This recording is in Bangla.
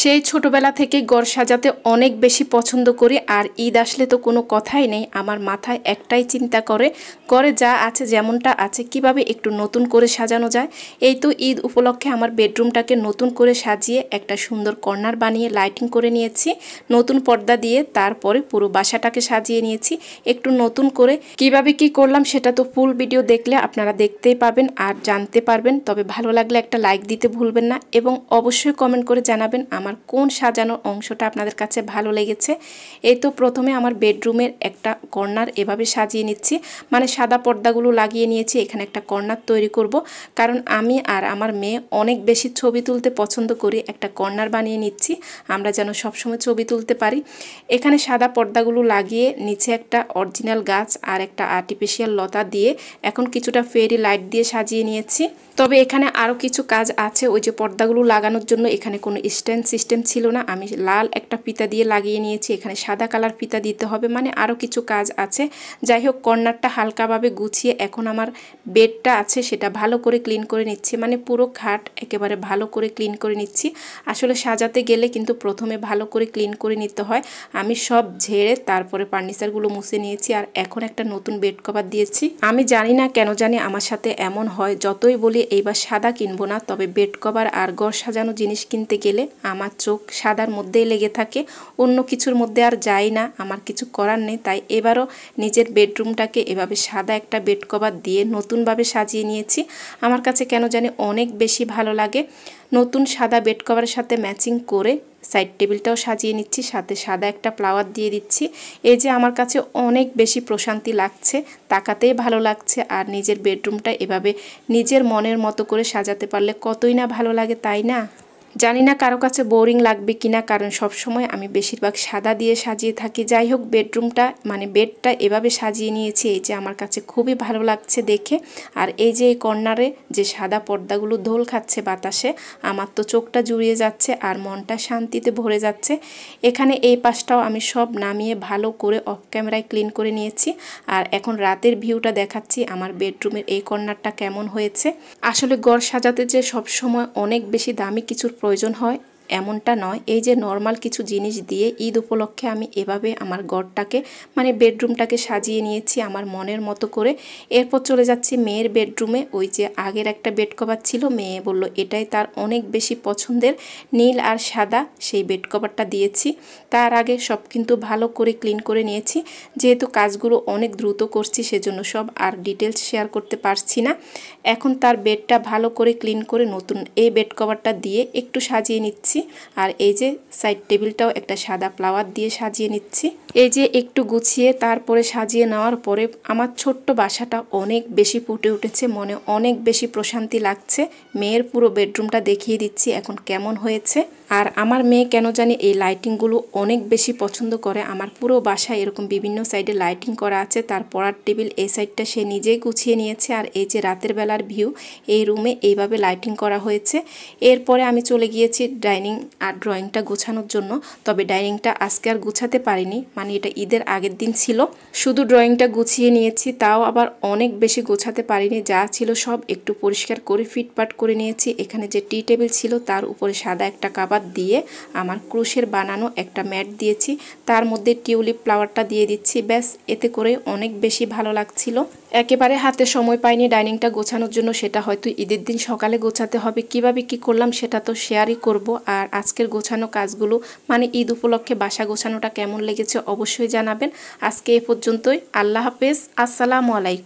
সেই ছোটবেলা থেকে গড় সাজাতে অনেক বেশি পছন্দ করি আর ঈদ আসলে তো কোনো কথাই নেই আমার মাথায় একটাই চিন্তা করে করে যা আছে যেমনটা আছে কিভাবে একটু নতুন করে সাজানো যায় এই তো ঈদ উপলক্ষে আমার বেডরুমটাকে নতুন করে সাজিয়ে একটা সুন্দর কর্নার বানিয়ে লাইটিং করে নিয়েছি নতুন পর্দা দিয়ে তারপরে পুরো বাসাটাকে সাজিয়ে নিয়েছি একটু নতুন করে কিভাবে কি করলাম সেটা তো ফুল ভিডিও দেখলে আপনারা দেখতেই পাবেন আর জানতে পারবেন তবে ভালো লাগলে একটা লাইক দিতে ভুলবেন না এবং অবশ্যই কমেন্ট করে জানাবেন আমার আমার কোন সাজানোর অংশটা আপনাদের কাছে ভালো লেগেছে এই তো প্রথমে আমার বেডরুমের একটা কর্নার এভাবে সাজিয়ে নিচ্ছি মানে সাদা পর্দাগুলো লাগিয়ে নিয়েছি এখানে একটা কর্নার তৈরি করব কারণ আমি আর আমার মেয়ে অনেক বেশি ছবি তুলতে পছন্দ করি একটা কর্নার বানিয়ে নিচ্ছি আমরা যেন সবসময় ছবি তুলতে পারি এখানে সাদা পর্দাগুলো লাগিয়ে নিচে একটা অরিজিনাল গাছ আর একটা আর্টিফিশিয়াল লতা দিয়ে এখন কিছুটা ফেরি লাইট দিয়ে সাজিয়ে নিয়েছি তবে এখানে আরও কিছু কাজ আছে ওই যে পর্দাগুলো লাগানোর জন্য এখানে কোনো স্ট্যান্ড সিস্টেম ছিল না আমি লাল একটা ফিতা দিয়ে লাগিয়ে নিয়েছি এখানে সাদা কালার ফিতা দিতে হবে মানে আরও কিছু কাজ আছে যাই হোক কর্নারটা হালকাভাবে গুছিয়ে এখন আমার বেডটা আছে সেটা ভালো করে ক্লিন করে নিচ্ছি মানে পুরো খাট একেবারে ভালো করে ক্লিন করে নিচ্ছি আসলে সাজাতে গেলে কিন্তু প্রথমে ভালো করে ক্লিন করে নিতে হয় আমি সব ঝেড়ে তারপরে ফার্নিচারগুলো মুছে নিয়েছি আর এখন একটা নতুন বেড কভার দিয়েছি আমি জানি না কেন জানি আমার সাথে এমন হয় যতই বলি এইবার সাদা কিনবো না তবে বেড কভার আর ঘর সাজানো জিনিস কিনতে গেলে আমার আমার চোখ সাদার মধ্যেই লেগে থাকে অন্য কিছুর মধ্যে আর যাই না আমার কিছু করার নেই তাই এবারও নিজের বেডরুমটাকে এভাবে সাদা একটা বেড কভার দিয়ে নতুনভাবে সাজিয়ে নিয়েছি আমার কাছে কেন জানি অনেক বেশি ভালো লাগে নতুন সাদা বেড কভারের সাথে ম্যাচিং করে সাইড টেবিলটাও সাজিয়ে নিচ্ছি সাথে সাদা একটা ফ্লাওয়ার দিয়ে দিচ্ছি এই যে আমার কাছে অনেক বেশি প্রশান্তি লাগছে তাকাতেই ভালো লাগছে আর নিজের বেডরুমটা এভাবে নিজের মনের মতো করে সাজাতে পারলে কতই না ভালো লাগে তাই না জানি না কারো কাছে বোরিং লাগবে কিনা কারণ সব সময় আমি বেশিরভাগ সাদা দিয়ে সাজিয়ে থাকি যাই হোক বেডরুমটা মানে বেডটা এভাবে সাজিয়ে নিয়েছি এই যে আমার কাছে খুবই ভালো লাগছে দেখে আর এই যে এই কর্নারে যে সাদা পর্দাগুলো ধোল খাচ্ছে বাতাসে আমার তো চোখটা জুড়িয়ে যাচ্ছে আর মনটা শান্তিতে ভরে যাচ্ছে এখানে এই পাশটাও আমি সব নামিয়ে ভালো করে অফ ক্যামেরায় ক্লিন করে নিয়েছি আর এখন রাতের ভিউটা দেখাচ্ছি আমার বেডরুমের এই কর্নারটা কেমন হয়েছে আসলে গড় সাজাতে যে সব সময় অনেক বেশি দামি কিছুর প্রয়োজন হয় এমনটা নয় এই যে নর্মাল কিছু জিনিস দিয়ে ঈদ উপলক্ষে আমি এভাবে আমার ঘরটাকে মানে বেডরুমটাকে সাজিয়ে নিয়েছি আমার মনের মতো করে এরপর চলে যাচ্ছি মেয়ের বেডরুমে ওই যে আগের একটা বেড কভার ছিল মেয়ে বলল এটাই তার অনেক বেশি পছন্দের নীল আর সাদা সেই বেড কভারটা দিয়েছি তার আগে সব কিন্তু ভালো করে ক্লিন করে নিয়েছি যেহেতু কাজগুলো অনেক দ্রুত করছি সেজন্য সব আর ডিটেলস শেয়ার করতে পারছি না এখন তার বেডটা ভালো করে ক্লিন করে নতুন এই বেড কভারটা দিয়ে একটু সাজিয়ে নিচ্ছি আর এই যে সাইড টেবিলটাও একটা সাদা ফ্লাওয়ার দিয়ে সাজিয়ে নিচ্ছি এই যে একটু গুছিয়ে তারপরে সাজিয়ে নেওয়ার পরে আমার ছোট্ট বাসাটা অনেক বেশি ফুটে উঠেছে মনে অনেক বেশি প্রশান্তি লাগছে মেয়ের পুরো বেডরুমটা দেখিয়ে দিচ্ছি এখন কেমন হয়েছে আর আমার মেয়ে কেন জানি এই লাইটিংগুলো অনেক বেশি পছন্দ করে আমার পুরো বাসায় এরকম বিভিন্ন সাইডে লাইটিং করা আছে তার পড়ার টেবিল এই সাইডটা সে নিজেই গুছিয়ে নিয়েছে আর এই যে রাতের বেলার ভিউ এই রুমে এইভাবে লাইটিং করা হয়েছে এরপরে আমি চলে গিয়েছি ডাইনিং আর ড্রয়িংটা গোছানোর জন্য তবে ডাইনিংটা আজকে আর গুছাতে পারিনি মানে এটা ঈদের আগের দিন ছিল শুধু ড্রয়িংটা গুছিয়ে নিয়েছি তাও আবার অনেক বেশি গোছাতে পারিনি যা ছিল সব একটু পরিষ্কার করে ফিটপাট করে নিয়েছি এখানে যে টি টেবিল ছিল তার উপরে সাদা একটা কাবার ফ্লাওয়ার দিয়ে আমার ক্রুশের বানানো একটা ম্যাট দিয়েছি তার মধ্যে টিউলিপ ফ্লাওয়ারটা দিয়ে দিচ্ছি ব্যাস এতে করে অনেক বেশি ভালো লাগছিল একেবারে হাতে সময় পাইনি ডাইনিংটা গোছানোর জন্য সেটা হয়তো ঈদের দিন সকালে গোছাতে হবে কিভাবে কি করলাম সেটা তো শেয়ারই করব আর আজকের গোছানো কাজগুলো মানে ঈদ উপলক্ষে বাসা গোছানোটা কেমন লেগেছে অবশ্যই জানাবেন আজকে এ পর্যন্তই আল্লাহ হাফেজ আসসালামু আলাইকুম